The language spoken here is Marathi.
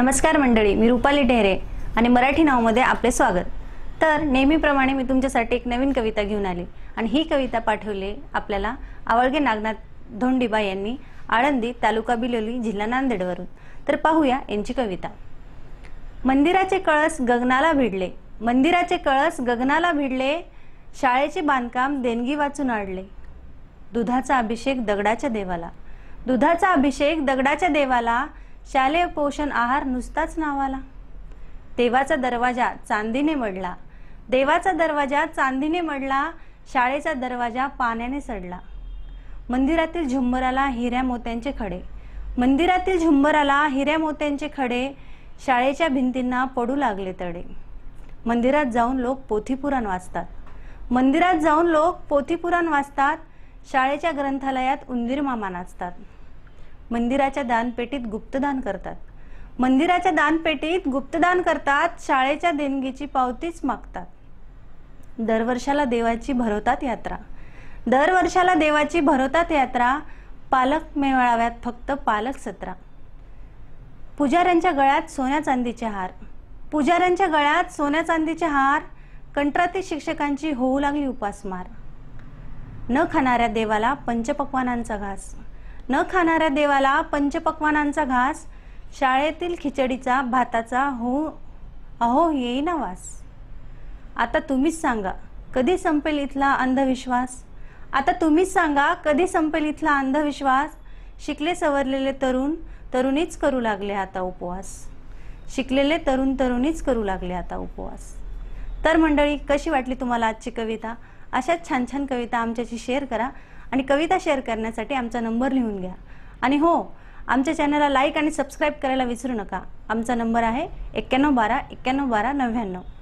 नमस्कार मंडळी मी रुपाली ढेरे आणि मराठी नावमध्ये आपले स्वागत तर नेहमीप्रमाणे मी तुमच्यासाठी एक नवीन कविता घेऊन आले आणि ही कविता पाठवली आपल्याला आवळगे नागनाथ धोंडीबा यांनी आळंदी तालुका बिलोली जिल्हा नांदेडवरून तर पाहूया यांची कविता मंदिराचे कळस गगनाला भिडले मंदिराचे कळस गगनाला भिडले शाळेचे बांधकाम देणगी वाचून आडले दुधाचा अभिषेक दगडाच्या देवाला दुधाचा अभिषेक दगडाच्या देवाला शालेय पोषण आहार नुसताच नावाला देवाचा दरवाजा चांदीने मडला देवाचा दरवाजा चांदीने मडला शाळेचा दरवाजा पाण्याने सडला मंदिरातील झुंबराला हिऱ्या मोत्यांचे खडे मंदिरातील झुंबराला हिऱ्या मोत्यांचे खडे शाळेच्या भिंतींना पडू लागले तडे मंदिरात जाऊन लोक पोथीपुराण वाचतात मंदिरात जाऊन लोक पोथीपुराण वाचतात शाळेच्या ग्रंथालयात उंदीर मामा नाचतात मंदिराच्या दानपेटीत गुप्तदान करतात मंदिराच्या दानपेटीत गुप्तदान करतात शाळेच्या देणगीची पावतीच मागतात दरवर्षाला देवाची भरवतात यात्रा दरवर्षाला देवाची भरवतात यात्रा पालक मेळाव्यात फक्त पालक सत्रा पुजाऱ्यांच्या गळ्यात सोन्या चांदीचे हार पुजाऱ्यांच्या गळ्यात सोन्या चांदीचे हार कंत्राती शिक्षकांची होऊ लागली उपासमार न खाणाऱ्या देवाला पंचपक्वानांचा घास न खाणाऱ्या देवाला पंचपक्वानांचा घास शाळेतील खिचडीचा भाताचा हो अहो येईना वास आता तुम्हीच सांगा कधी संपेल इथला अंधविश्वास आता तुम्हीच सांगा कधी संपेल इथला अंधविश्वास शिकले सवरलेले तरुण तरुणीच करू लागले आता उपवास शिकलेले तरुण तरुणीच करू लागले आता उपवास तर मंडळी कशी वाटली तुम्हाला आजची कविता अशाच छान छान कविता आमच्याशी शेअर करा आणि कविता शेअर करण्यासाठी आमचा नंबर लिहून घ्या आणि हो आमच्या चॅनलला लाईक आणि सबस्क्राईब करायला विसरू नका आमचा नंबर आहे एक्क्याण्णव बारा एक्क्याण्णव बारा नव्याण्णव